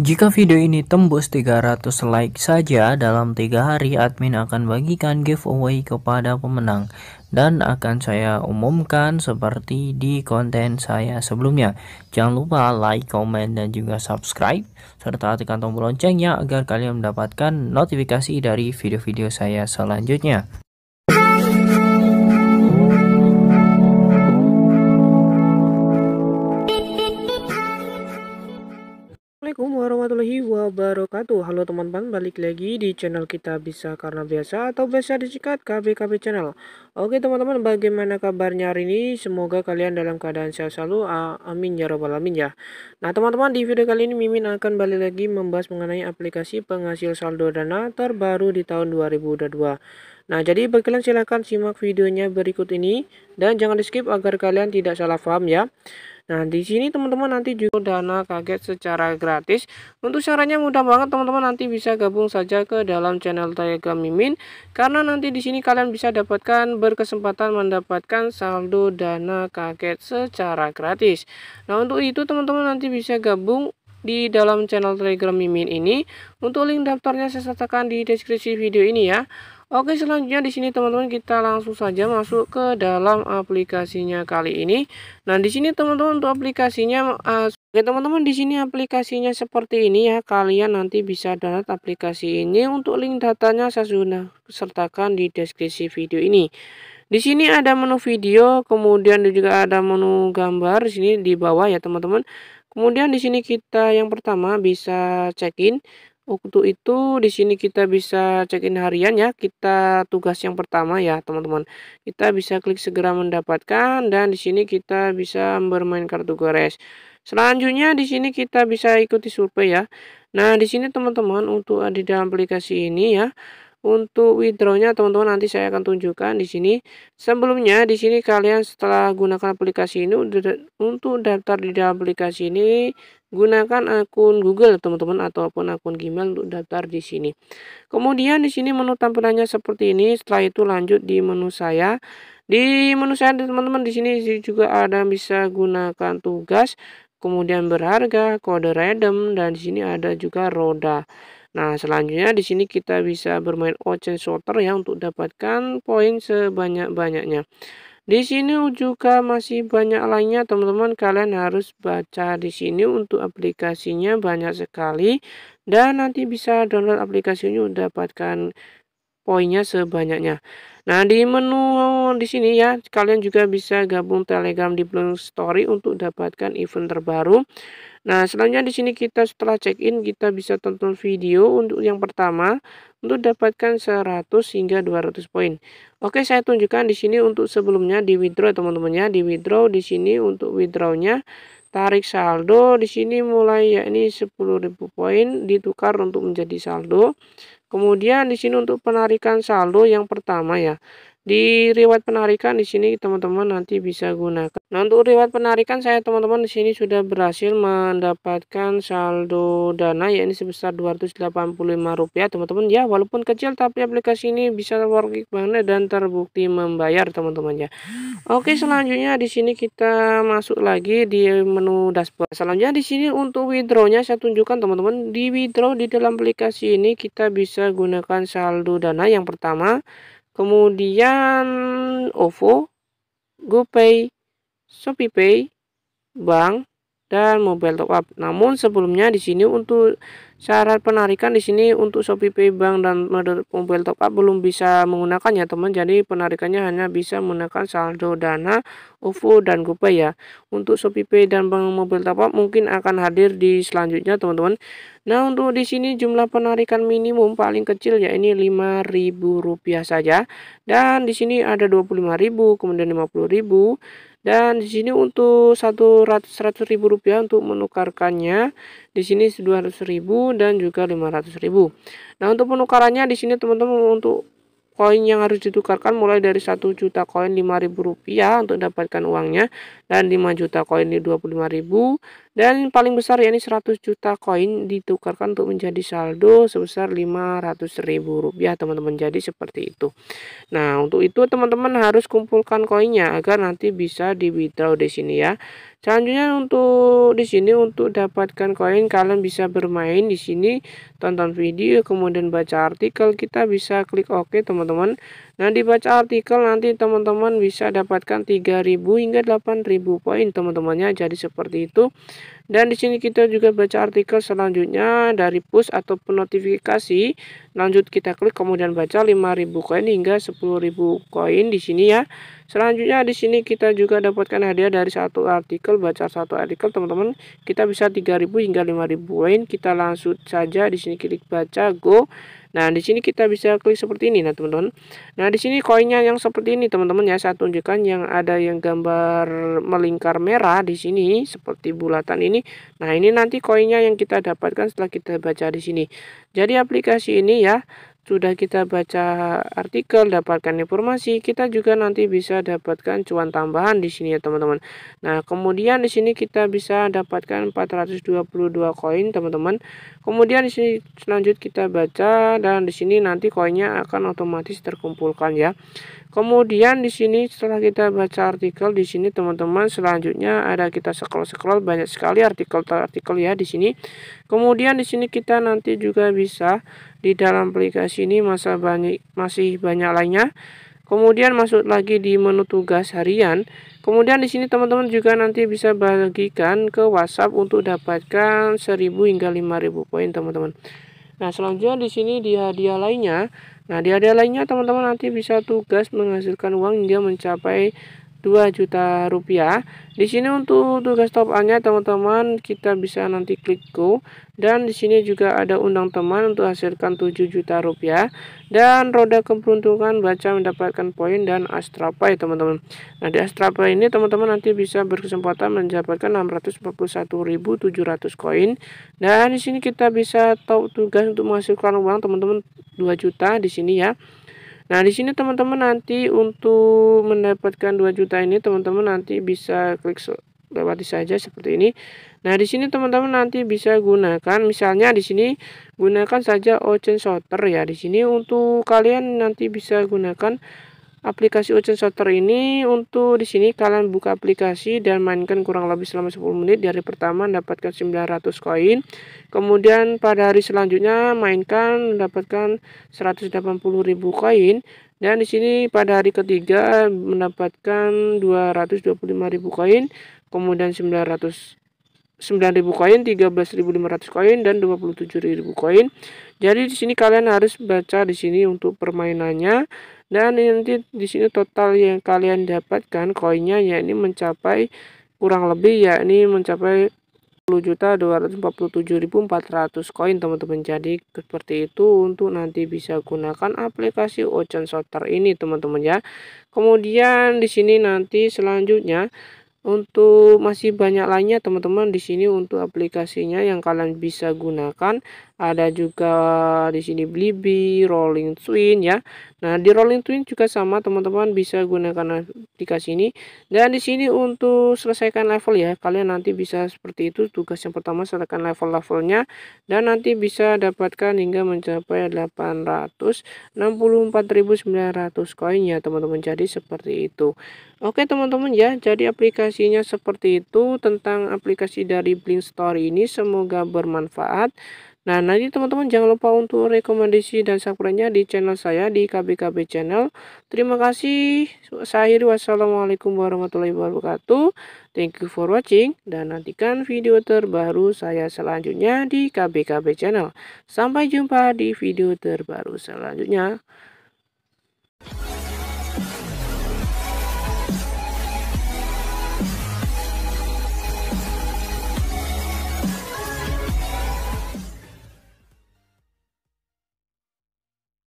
Jika video ini tembus 300 like saja dalam 3 hari admin akan bagikan giveaway kepada pemenang dan akan saya umumkan seperti di konten saya sebelumnya. Jangan lupa like, comment, dan juga subscribe serta tekan tombol loncengnya agar kalian mendapatkan notifikasi dari video-video saya selanjutnya. warahmatullahi wabarakatuh Halo teman-teman balik lagi di channel kita bisa karena biasa atau biasa disikat KBKB channel Oke teman-teman bagaimana kabarnya hari ini semoga kalian dalam keadaan sehat selalu amin ya robbal alamin ya Nah teman-teman di video kali ini Mimin akan balik lagi membahas mengenai aplikasi penghasil saldo dana terbaru di tahun 2022 Nah, jadi bagi kalian silahkan simak videonya berikut ini dan jangan di skip agar kalian tidak salah paham ya. Nah, di sini teman-teman nanti juga dana kaget secara gratis. Untuk caranya mudah banget teman-teman nanti bisa gabung saja ke dalam channel Telegram Mimin karena nanti di sini kalian bisa dapatkan berkesempatan mendapatkan saldo dana kaget secara gratis. Nah, untuk itu teman-teman nanti bisa gabung di dalam channel Telegram Mimin ini. Untuk link daftarnya saya sertakan di deskripsi video ini ya. Oke selanjutnya di sini teman-teman kita langsung saja masuk ke dalam aplikasinya kali ini. Nah di sini teman-teman untuk aplikasinya, uh, eh, oke teman-teman di sini aplikasinya seperti ini ya. Kalian nanti bisa download aplikasi ini untuk link datanya saya sudah sertakan di deskripsi video ini. Di sini ada menu video, kemudian juga ada menu gambar di sini di bawah ya teman-teman. Kemudian di sini kita yang pertama bisa check-in. Untuk itu di sini kita bisa cekin harian ya. Kita tugas yang pertama ya, teman-teman. Kita bisa klik segera mendapatkan dan di sini kita bisa bermain kartu gores. Selanjutnya di sini kita bisa ikuti survei ya. Nah, di sini teman-teman untuk di dalam aplikasi ini ya untuk withdrawnya teman-teman nanti saya akan tunjukkan di sini sebelumnya di sini kalian setelah gunakan aplikasi ini untuk daftar di dalam aplikasi ini Gunakan akun Google teman-teman ataupun akun Gmail untuk daftar di sini. Kemudian di sini menu tampilannya seperti ini. Setelah itu lanjut di menu saya. Di menu saya teman-teman di sini juga ada bisa gunakan tugas, kemudian berharga, kode random dan di sini ada juga roda. Nah, selanjutnya di sini kita bisa bermain ocean shooter ya untuk dapatkan poin sebanyak-banyaknya. Di sini juga masih banyak lainnya teman-teman kalian harus baca di sini untuk aplikasinya banyak sekali dan nanti bisa download aplikasinya dapatkan poinnya sebanyaknya. Nah, di menu di sini ya, kalian juga bisa gabung Telegram di Blue Story untuk dapatkan event terbaru. Nah, selanjutnya di sini kita setelah check-in kita bisa tonton video untuk yang pertama untuk dapatkan 100 hingga 200 poin. Oke, saya tunjukkan di sini untuk sebelumnya di withdraw teman-teman ya, di withdraw di sini untuk withdrawnya tarik saldo di sini mulai yakni 10.000 poin ditukar untuk menjadi saldo. Kemudian di sini untuk penarikan saldo yang pertama ya. Di riwayat penarikan di sini teman-teman nanti bisa gunakan. Nah untuk riwayat penarikan saya teman-teman di sini sudah berhasil mendapatkan saldo dana yakni sebesar 285 rupiah teman-teman ya walaupun kecil tapi aplikasi ini bisa working banget dan terbukti membayar teman-teman ya. Oke selanjutnya di sini kita masuk lagi di menu dashboard. Selanjutnya di sini untuk withdrawnya saya tunjukkan teman-teman di withdraw di dalam aplikasi ini kita bisa gunakan saldo dana yang pertama kemudian OVO, GoPay, ShopeePay, bank, dan mobile top up. Namun sebelumnya di sini untuk syarat penarikan di sini untuk ShopeePay bank dan mobile top up belum bisa menggunakannya teman. Jadi penarikannya hanya bisa menggunakan saldo Dana, OVO dan GoPay ya. Untuk ShopeePay dan bank mobile top up mungkin akan hadir di selanjutnya teman-teman. Nah, untuk di sini jumlah penarikan minimum paling kecil ya ini rp rupiah saja. Dan di sini ada 25.000, kemudian 50.000. Dan di sini untuk 100 ribu rupiah untuk menukarkannya di sini 200.000 dan juga 500.000. Nah, untuk penukarannya di sini teman-teman untuk koin yang harus ditukarkan mulai dari 1 juta koin rp rupiah untuk dapatkan uangnya dan 5 juta koin di Rp25.000 dan paling besar yakni 100 juta koin ditukarkan untuk menjadi saldo sebesar 500 ribu rupiah teman-teman. Jadi seperti itu. Nah untuk itu teman-teman harus kumpulkan koinnya agar nanti bisa di withdraw di sini ya. Selanjutnya untuk di sini untuk dapatkan koin kalian bisa bermain di sini tonton video kemudian baca artikel kita bisa klik OK teman-teman. Nah dibaca artikel nanti teman-teman bisa dapatkan 3.000 hingga 8.000 poin teman-temannya jadi seperti itu. Dan di sini kita juga baca artikel selanjutnya dari push ataupun notifikasi. Lanjut kita klik kemudian baca 5000 koin hingga 10.000 koin di sini ya. Selanjutnya di sini kita juga dapatkan hadiah dari satu artikel baca satu artikel teman-teman. Kita bisa 3000 hingga 5000 koin. Kita langsung saja di sini klik baca go. Nah, di sini kita bisa klik seperti ini nah, teman-teman. Nah, di sini koinnya yang seperti ini teman-teman ya. Saya tunjukkan yang ada yang gambar melingkar merah di sini seperti bulatan ini. Nah, ini nanti koinnya yang kita dapatkan setelah kita baca di sini. Jadi aplikasi ini ya sudah kita baca artikel, dapatkan informasi, kita juga nanti bisa dapatkan cuan tambahan di sini ya teman-teman. Nah, kemudian di sini kita bisa dapatkan 422 koin teman-teman. Kemudian di sini selanjut kita baca dan di sini nanti koinnya akan otomatis terkumpulkan ya. Kemudian di sini setelah kita baca artikel di sini teman-teman selanjutnya ada kita scroll-scroll banyak sekali artikel-artikel ya di sini. Kemudian di sini kita nanti juga bisa di dalam aplikasi ini masa banyak masih banyak lainnya. Kemudian masuk lagi di menu tugas harian. Kemudian di sini teman-teman juga nanti bisa bagikan ke WhatsApp untuk dapatkan 1000 hingga 5000 poin teman-teman. Nah, selanjutnya di sini di hadiah lainnya. Nah, di hadiah lainnya teman-teman nanti bisa tugas menghasilkan uang hingga mencapai 2 juta rupiah. Di sini untuk tugas top teman-teman kita bisa nanti klik go dan di sini juga ada undang teman untuk hasilkan 7 juta rupiah dan roda keberuntungan baca mendapatkan poin dan pay teman-teman. Nah, di pay ini teman-teman nanti bisa berkesempatan mendapatkan 641.700 koin dan di sini kita bisa top tugas untuk menghasilkan uang teman-teman 2 juta di sini ya. Nah, di sini teman-teman nanti untuk mendapatkan 2 juta ini teman-teman nanti bisa klik lewati saja seperti ini. Nah, di sini teman-teman nanti bisa gunakan misalnya di sini gunakan saja Ocean shorter ya. Di sini untuk kalian nanti bisa gunakan aplikasi Ocean Shutter ini untuk di sini kalian buka aplikasi dan mainkan kurang lebih selama 10 menit di hari pertama mendapatkan 900 koin kemudian pada hari selanjutnya mainkan mendapatkan 180.000 koin dan di sini pada hari ketiga mendapatkan 225.000 koin kemudian 900 9.000 koin, 13.500 koin dan 27.000 koin. Jadi di sini kalian harus baca di sini untuk permainannya dan nanti di sini total yang kalian dapatkan koinnya ya ini mencapai kurang lebih ya ini mencapai 10.247.400 koin teman-teman jadi seperti itu untuk nanti bisa gunakan aplikasi Ocean Sorter ini teman-teman ya kemudian di sini nanti selanjutnya untuk masih banyak lainnya teman-teman di sini untuk aplikasinya yang kalian bisa gunakan ada juga di sini blibi Rolling Twin ya. Nah, di Rolling Twin juga sama teman-teman bisa gunakan aplikasi ini. Dan di sini untuk selesaikan level ya, kalian nanti bisa seperti itu tugas yang pertama selesaikan level-levelnya dan nanti bisa dapatkan hingga mencapai 864.900 koin ya teman-teman. Jadi seperti itu. Oke teman-teman ya, jadi aplikasinya seperti itu tentang aplikasi dari Blink Story ini semoga bermanfaat. Nah, nanti teman-teman jangan lupa untuk rekomendasi dan subscribe-nya di channel saya di KBKB Channel. Terima kasih. Saya wassalamualaikum warahmatullahi wabarakatuh. Thank you for watching dan nantikan video terbaru saya selanjutnya di KBKB Channel. Sampai jumpa di video terbaru selanjutnya.